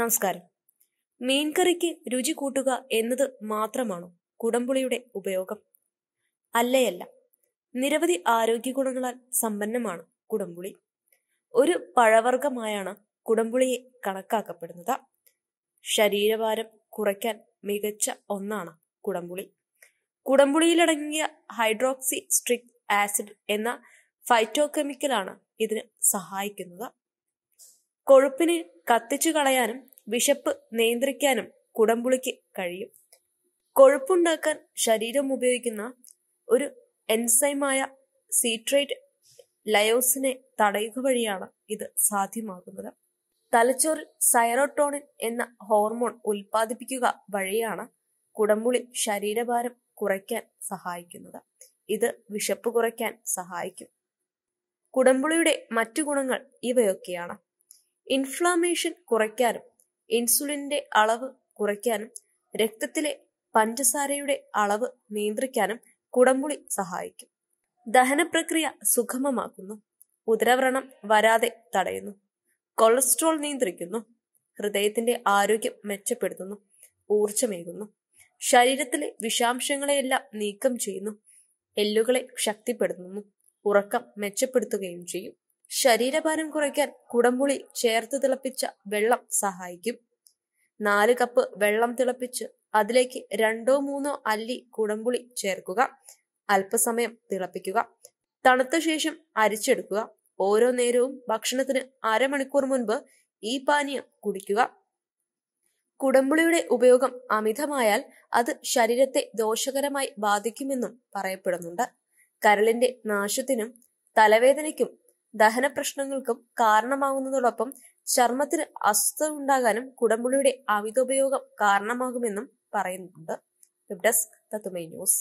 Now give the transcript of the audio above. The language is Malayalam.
നമസ്കാരം മീൻകറിക്ക് രുചി കൂട്ടുക എന്നത് മാത്രമാണോ കുടംപുളിയുടെ ഉപയോഗം അല്ലയല്ല നിരവധി ആരോഗ്യ ഗുണങ്ങളാൽ സമ്പന്നമാണ് കുടംപുളി ഒരു പഴവർഗമായാണ് കുടംപുളിയെ കണക്കാക്കപ്പെടുന്നത് ശരീരഭാരം കുറയ്ക്കാൻ മികച്ച ഒന്നാണ് കുടംപുളി കുടംപുളിയിലടങ്ങിയ ഹൈഡ്രോക്സി സ്ട്രിക് ആസിഡ് എന്ന ഫൈറ്റോകെമിക്കലാണ് ഇതിന് സഹായിക്കുന്നത് കൊഴുപ്പിനെ കത്തിച്ചു കളയാനും വിശപ്പ് നിയന്ത്രിക്കാനും കുടംപുളിക്ക് കഴിയും കൊഴുപ്പുണ്ടാക്കാൻ ശരീരം ഉപയോഗിക്കുന്ന ഒരു എൻസൈമായ സീട്രേറ്റ് ലയോസിനെ തടയുക വഴിയാണ് ഇത് സാധ്യമാകുന്നത് തലച്ചോറിൽ സൈറോട്ടോണിൻ എന്ന ഹോർമോൺ ഉൽപ്പാദിപ്പിക്കുക വഴിയാണ് കുടംപുളി ശരീരഭാരം കുറയ്ക്കാൻ സഹായിക്കുന്നത് ഇത് വിശപ്പ് കുറയ്ക്കാൻ സഹായിക്കും കുടംപുളിയുടെ മറ്റു ഗുണങ്ങൾ ഇവയൊക്കെയാണ് ഇൻഫ്ലാമേഷൻ കുറയ്ക്കാനും ഇൻസുലിന്റെ അളവ് കുറയ്ക്കാനും രക്തത്തിലെ പഞ്ചസാരയുടെ അളവ് നിയന്ത്രിക്കാനും കുടംപുളി സഹായിക്കും ദഹന പ്രക്രിയ സുഗമമാക്കുന്നു ഉദരവ്രണം വരാതെ തടയുന്നു കൊളസ്ട്രോൾ നിയന്ത്രിക്കുന്നു ഹൃദയത്തിന്റെ ആരോഗ്യം മെച്ചപ്പെടുത്തുന്നു ഊർജമേകുന്നു ശരീരത്തിലെ വിഷാംശങ്ങളെയെല്ലാം നീക്കം ചെയ്യുന്നു എല്ലുകളെ ശക്തിപ്പെടുത്തുന്നു ഉറക്കം മെച്ചപ്പെടുത്തുകയും ചെയ്യും ശരീരഭാരം കുറയ്ക്കാൻ കുടംപുളി ചേർത്ത് തിളപ്പിച്ച വെള്ളം സഹായിക്കും നാല് കപ്പ് വെള്ളം തിളപ്പിച്ച് അതിലേക്ക് രണ്ടോ മൂന്നോ അല്ലി കുടംപുളി ചേർക്കുക അല്പസമയം തിളപ്പിക്കുക തണുത്ത ശേഷം അരിച്ചെടുക്കുക ഓരോ നേരവും ഭക്ഷണത്തിന് അരമണിക്കൂർ മുൻപ് ഈ പാനീയം കുടിക്കുക കുടംപുളിയുടെ ഉപയോഗം അമിതമായാൽ അത് ശരീരത്തെ ദോഷകരമായി ബാധിക്കുമെന്നും പറയപ്പെടുന്നുണ്ട് കരളിന്റെ നാശത്തിനും തലവേദനയ്ക്കും ദഹന പ്രശ്നങ്ങൾക്കും കാരണമാകുന്നതോടൊപ്പം ചർമ്മത്തിന് അസ്വസ്ഥ ഉണ്ടാകാനും കുടംപുളിയുടെ അമിതോപയോഗം കാരണമാകുമെന്നും പറയുന്നുണ്ട് ഡെസ്ക് തത്തുമൈ ന്യൂസ്